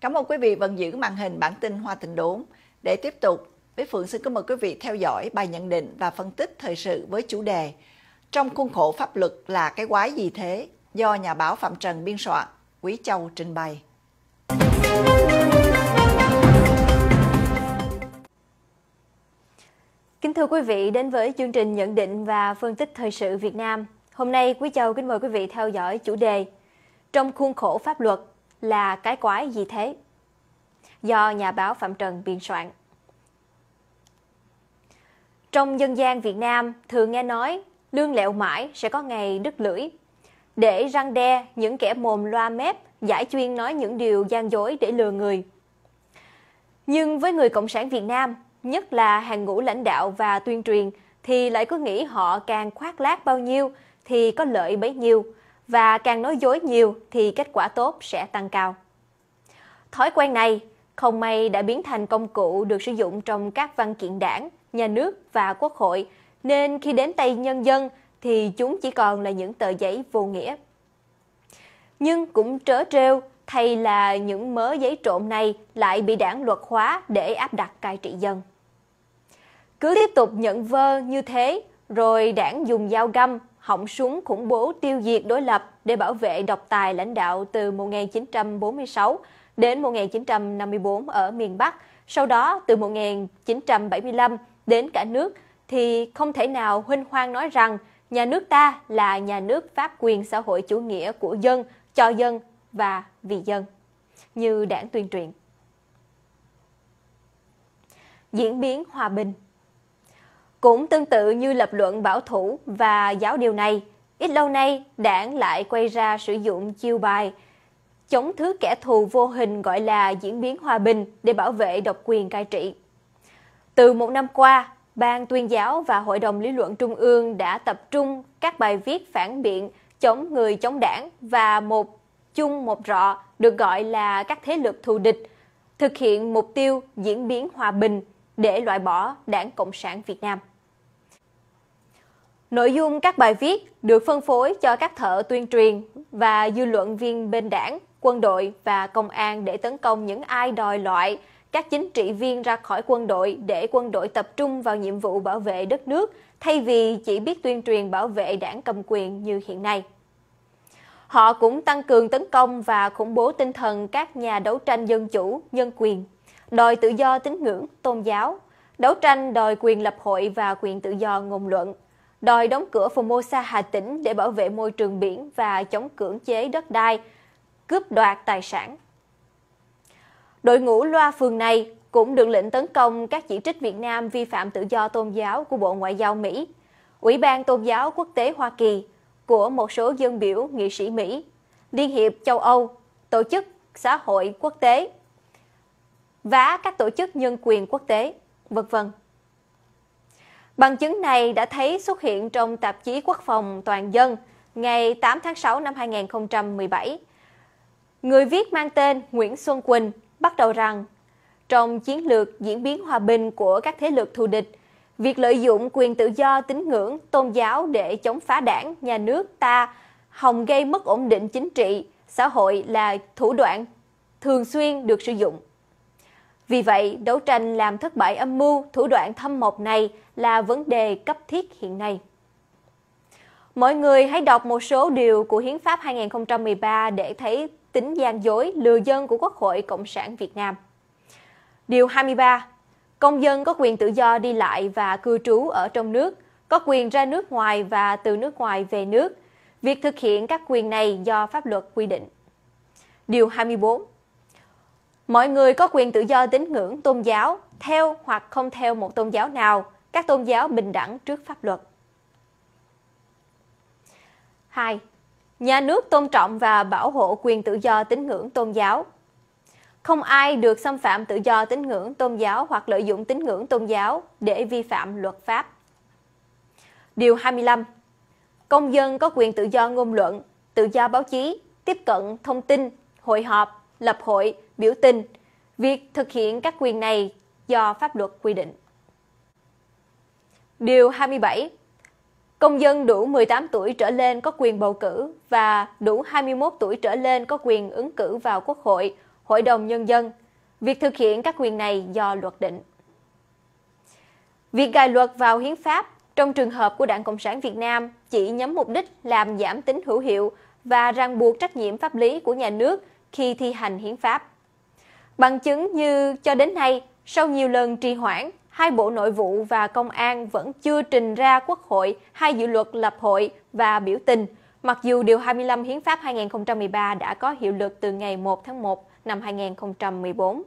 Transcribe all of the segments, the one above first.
Cảm ơn quý vị vẫn giữ màn hình bản tin Hoa Tình Đốn. Để tiếp tục, Bế Phượng xin kính mời quý vị theo dõi bài nhận định và phân tích thời sự với chủ đề Trong khuôn khổ pháp luật là cái quái gì thế? do nhà báo Phạm Trần biên soạn, Quý Châu trình bày. Kính thưa quý vị, đến với chương trình nhận định và phân tích thời sự Việt Nam. Hôm nay, Quý Châu kính mời quý vị theo dõi chủ đề Trong khuôn khổ pháp luật là cái quái gì thế? Do nhà báo Phạm Trần biên soạn. Trong dân gian Việt Nam thường nghe nói lương lẹo mãi sẽ có ngày đứt lưỡi. Để răng đe những kẻ mồm loa mép, giải chuyên nói những điều gian dối để lừa người. Nhưng với người Cộng sản Việt Nam, nhất là hàng ngũ lãnh đạo và tuyên truyền, thì lại cứ nghĩ họ càng khoác lác bao nhiêu thì có lợi bấy nhiêu – và càng nói dối nhiều thì kết quả tốt sẽ tăng cao. Thói quen này không may đã biến thành công cụ được sử dụng trong các văn kiện đảng, nhà nước và quốc hội, nên khi đến tay nhân dân thì chúng chỉ còn là những tờ giấy vô nghĩa. Nhưng cũng trớ trêu thay là những mớ giấy trộn này lại bị đảng luật hóa để áp đặt cai trị dân. Cứ tiếp tục nhận vơ như thế, rồi đảng dùng dao găm họng súng khủng bố tiêu diệt đối lập để bảo vệ độc tài lãnh đạo từ 1946 đến 1954 ở miền Bắc, sau đó từ 1975 đến cả nước thì không thể nào huynh hoang nói rằng nhà nước ta là nhà nước pháp quyền xã hội chủ nghĩa của dân, cho dân và vì dân, như đảng tuyên truyền. Diễn biến hòa bình cũng tương tự như lập luận bảo thủ và giáo điều này, ít lâu nay đảng lại quay ra sử dụng chiêu bài chống thứ kẻ thù vô hình gọi là diễn biến hòa bình để bảo vệ độc quyền cai trị. Từ một năm qua, Ban tuyên giáo và Hội đồng lý luận Trung ương đã tập trung các bài viết phản biện chống người chống đảng và một chung một rọ được gọi là các thế lực thù địch, thực hiện mục tiêu diễn biến hòa bình để loại bỏ Đảng Cộng sản Việt Nam. Nội dung các bài viết được phân phối cho các thợ tuyên truyền và dư luận viên bên đảng, quân đội và công an để tấn công những ai đòi loại các chính trị viên ra khỏi quân đội để quân đội tập trung vào nhiệm vụ bảo vệ đất nước thay vì chỉ biết tuyên truyền bảo vệ đảng cầm quyền như hiện nay. Họ cũng tăng cường tấn công và khủng bố tinh thần các nhà đấu tranh dân chủ, nhân quyền, đòi tự do tín ngưỡng, tôn giáo, đấu tranh đòi quyền lập hội và quyền tự do ngôn luận, đòi đóng cửa Formosa Hà Tĩnh để bảo vệ môi trường biển và chống cưỡng chế đất đai, cướp đoạt tài sản. Đội ngũ loa phường này cũng được lệnh tấn công các chỉ trích Việt Nam vi phạm tự do tôn giáo của Bộ Ngoại giao Mỹ, Ủy ban Tôn giáo Quốc tế Hoa Kỳ, của một số dân biểu nghị sĩ Mỹ, Liên hiệp châu Âu, tổ chức xã hội quốc tế và các tổ chức nhân quyền quốc tế, vân vân. Bằng chứng này đã thấy xuất hiện trong tạp chí Quốc phòng Toàn dân ngày 8 tháng 6 năm 2017. Người viết mang tên Nguyễn Xuân Quỳnh bắt đầu rằng trong chiến lược diễn biến hòa bình của các thế lực thù địch, việc lợi dụng quyền tự do tín ngưỡng, tôn giáo để chống phá đảng, nhà nước ta hòng gây mất ổn định chính trị, xã hội là thủ đoạn thường xuyên được sử dụng. Vì vậy, đấu tranh làm thất bại âm mưu, thủ đoạn thâm độc này là vấn đề cấp thiết hiện nay. Mọi người hãy đọc một số điều của Hiến pháp 2013 để thấy tính gian dối, lừa dân của Quốc hội Cộng sản Việt Nam. Điều 23. Công dân có quyền tự do đi lại và cư trú ở trong nước, có quyền ra nước ngoài và từ nước ngoài về nước. Việc thực hiện các quyền này do pháp luật quy định. Điều 24. Mọi người có quyền tự do tín ngưỡng tôn giáo, theo hoặc không theo một tôn giáo nào, các tôn giáo bình đẳng trước pháp luật. 2. Nhà nước tôn trọng và bảo hộ quyền tự do tín ngưỡng tôn giáo. Không ai được xâm phạm tự do tín ngưỡng tôn giáo hoặc lợi dụng tín ngưỡng tôn giáo để vi phạm luật pháp. Điều 25. Công dân có quyền tự do ngôn luận, tự do báo chí, tiếp cận thông tin, hội họp, lập hội, biểu tình. Việc thực hiện các quyền này do pháp luật quy định. Điều 27. Công dân đủ 18 tuổi trở lên có quyền bầu cử và đủ 21 tuổi trở lên có quyền ứng cử vào Quốc hội, Hội đồng Nhân dân. Việc thực hiện các quyền này do luật định. Việc gài luật vào hiến pháp trong trường hợp của Đảng Cộng sản Việt Nam chỉ nhắm mục đích làm giảm tính hữu hiệu và ràng buộc trách nhiệm pháp lý của nhà nước khi thi hành hiến pháp. Bằng chứng như cho đến nay, sau nhiều lần trì hoãn, hai Bộ Nội vụ và Công an vẫn chưa trình ra Quốc hội hai dự luật lập hội và biểu tình, mặc dù Điều 25 Hiến pháp 2013 đã có hiệu lực từ ngày 1 tháng 1 năm 2014.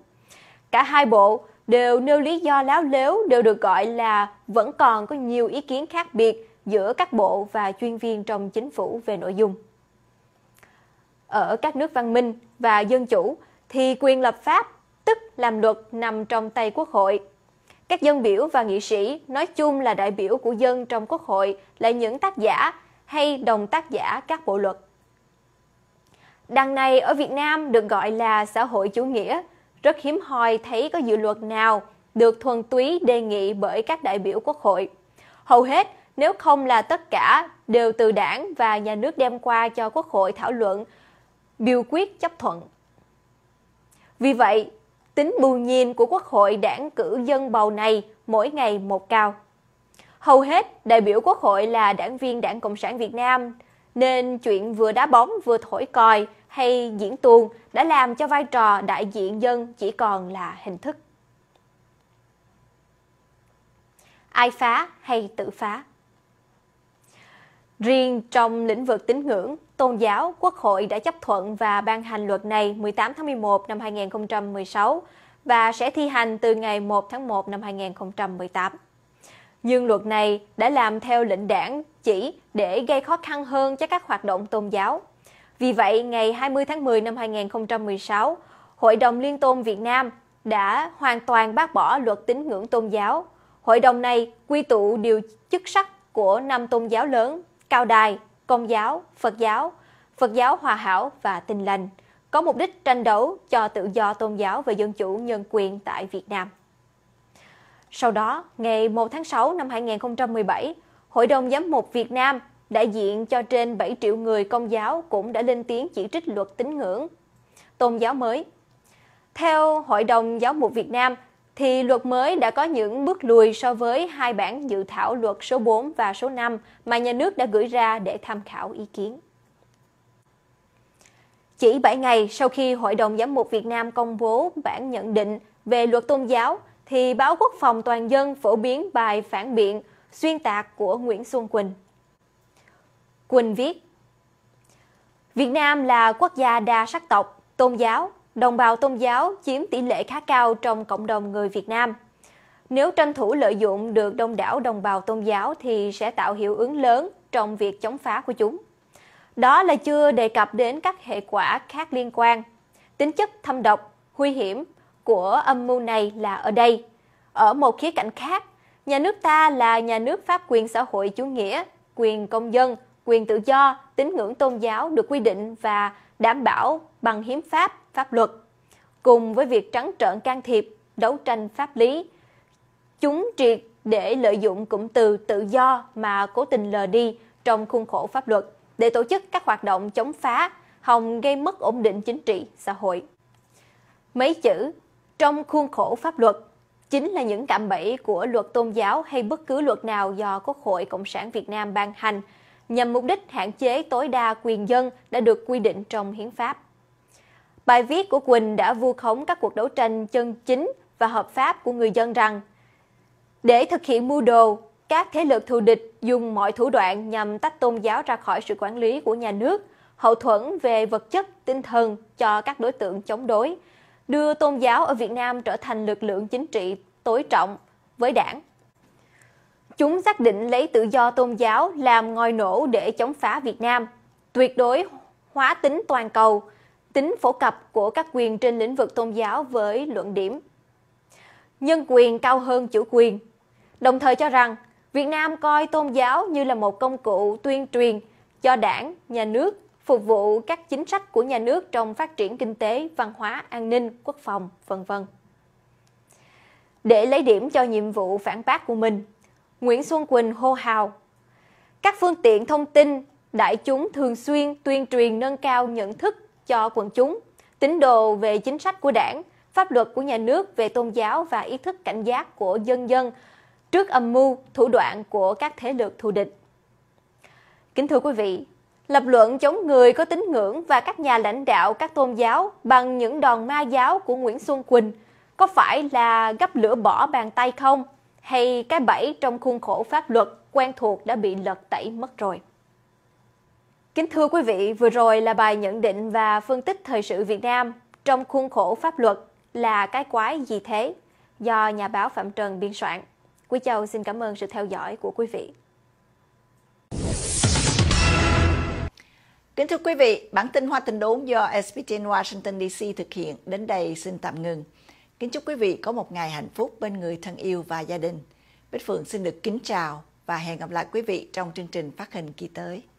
Cả hai bộ đều nêu lý do láo lếu đều được gọi là vẫn còn có nhiều ý kiến khác biệt giữa các bộ và chuyên viên trong chính phủ về nội dung. Ở các nước văn minh và dân chủ, thì quyền lập pháp, tức làm luật nằm trong tay Quốc hội. Các dân biểu và nghị sĩ, nói chung là đại biểu của dân trong Quốc hội, là những tác giả hay đồng tác giả các bộ luật. Đằng này ở Việt Nam được gọi là xã hội chủ nghĩa, rất hiếm hoi thấy có dự luật nào được thuần túy đề nghị bởi các đại biểu quốc hội. Hầu hết, nếu không là tất cả, đều từ đảng và nhà nước đem qua cho quốc hội thảo luận, biểu quyết chấp thuận. Vì vậy, tính bù nhiên của Quốc hội đảng cử dân bầu này mỗi ngày một cao. Hầu hết đại biểu Quốc hội là đảng viên Đảng Cộng sản Việt Nam, nên chuyện vừa đá bóng vừa thổi còi hay diễn tuồng đã làm cho vai trò đại diện dân chỉ còn là hình thức. Ai phá hay tự phá? Riêng trong lĩnh vực tín ngưỡng, tôn giáo, Quốc hội đã chấp thuận và ban hành luật này 18 tháng 11 năm 2016 và sẽ thi hành từ ngày 1 tháng 1 năm 2018. Nhưng luật này đã làm theo lệnh đảng chỉ để gây khó khăn hơn cho các hoạt động tôn giáo. Vì vậy, ngày 20 tháng 10 năm 2016, Hội đồng Liên tôn Việt Nam đã hoàn toàn bác bỏ luật tín ngưỡng tôn giáo. Hội đồng này quy tụ điều chức sắc của năm tôn giáo lớn Cao Đài, Công giáo, Phật giáo, Phật giáo Hòa hảo và tinh lành, có mục đích tranh đấu cho tự do tôn giáo và dân chủ nhân quyền tại Việt Nam. Sau đó, ngày 1 tháng 6 năm 2017, Hội đồng Giám mục Việt Nam đại diện cho trên 7 triệu người công giáo cũng đã lên tiếng chỉ trích luật tín ngưỡng, tôn giáo mới. Theo Hội đồng Giáo mục Việt Nam, thì luật mới đã có những bước lùi so với hai bản dự thảo luật số 4 và số 5 mà nhà nước đã gửi ra để tham khảo ý kiến. Chỉ 7 ngày sau khi Hội đồng Giám mục Việt Nam công bố bản nhận định về luật tôn giáo, thì báo Quốc phòng Toàn dân phổ biến bài phản biện xuyên tạc của Nguyễn Xuân Quỳnh. Quỳnh viết Việt Nam là quốc gia đa sắc tộc, tôn giáo, đồng bào tôn giáo chiếm tỷ lệ khá cao trong cộng đồng người Việt Nam. Nếu tranh thủ lợi dụng được đông đảo đồng bào tôn giáo thì sẽ tạo hiệu ứng lớn trong việc chống phá của chúng. Đó là chưa đề cập đến các hệ quả khác liên quan. Tính chất thâm độc, nguy hiểm của âm mưu này là ở đây. Ở một khía cạnh khác, nhà nước ta là nhà nước pháp quyền xã hội chủ nghĩa, quyền công dân, quyền tự do, tín ngưỡng tôn giáo được quy định và đảm bảo bằng hiến pháp, pháp luật. Cùng với việc trắng trợn can thiệp, đấu tranh pháp lý, chúng triệt để lợi dụng cụm từ tự do mà cố tình lờ đi trong khuôn khổ pháp luật để tổ chức các hoạt động chống phá, hòng gây mất ổn định chính trị, xã hội. Mấy chữ trong khuôn khổ pháp luật chính là những cạm bẫy của luật tôn giáo hay bất cứ luật nào do Quốc hội Cộng sản Việt Nam ban hành nhằm mục đích hạn chế tối đa quyền dân đã được quy định trong hiến pháp. Bài viết của Quỳnh đã vu khống các cuộc đấu tranh chân chính và hợp pháp của người dân rằng để thực hiện mưu đồ, các thế lực thù địch dùng mọi thủ đoạn nhằm tách tôn giáo ra khỏi sự quản lý của nhà nước, hậu thuẫn về vật chất, tinh thần cho các đối tượng chống đối, đưa tôn giáo ở Việt Nam trở thành lực lượng chính trị tối trọng với đảng. Chúng xác định lấy tự do tôn giáo làm ngòi nổ để chống phá Việt Nam, tuyệt đối hóa tính toàn cầu, tính phổ cập của các quyền trên lĩnh vực tôn giáo với luận điểm nhân quyền cao hơn chủ quyền, đồng thời cho rằng Việt Nam coi tôn giáo như là một công cụ tuyên truyền cho đảng, nhà nước, phục vụ các chính sách của nhà nước trong phát triển kinh tế, văn hóa, an ninh, quốc phòng, v v Để lấy điểm cho nhiệm vụ phản bác của mình, Nguyễn Xuân Quỳnh hô hào các phương tiện thông tin đại chúng thường xuyên tuyên truyền nâng cao nhận thức cho quần chúng, tín đồ về chính sách của đảng, pháp luật của nhà nước về tôn giáo và ý thức cảnh giác của dân dân trước âm mưu, thủ đoạn của các thế lực thù địch. Kính thưa quý vị, lập luận chống người có tín ngưỡng và các nhà lãnh đạo các tôn giáo bằng những đòn ma giáo của Nguyễn Xuân Quỳnh có phải là gấp lửa bỏ bàn tay không? Hay cái bẫy trong khuôn khổ pháp luật quen thuộc đã bị lật tẩy mất rồi? Kính thưa quý vị, vừa rồi là bài nhận định và phân tích thời sự Việt Nam trong khuôn khổ pháp luật là cái quái gì thế do nhà báo Phạm Trần biên soạn. Quý Châu xin cảm ơn sự theo dõi của quý vị. Kính thưa quý vị, bản tin Hoa Tình Đốn do SBT Washington DC thực hiện đến đây xin tạm ngừng. Kính chúc quý vị có một ngày hạnh phúc bên người thân yêu và gia đình. Bích Phượng xin được kính chào và hẹn gặp lại quý vị trong chương trình phát hình kỳ tới.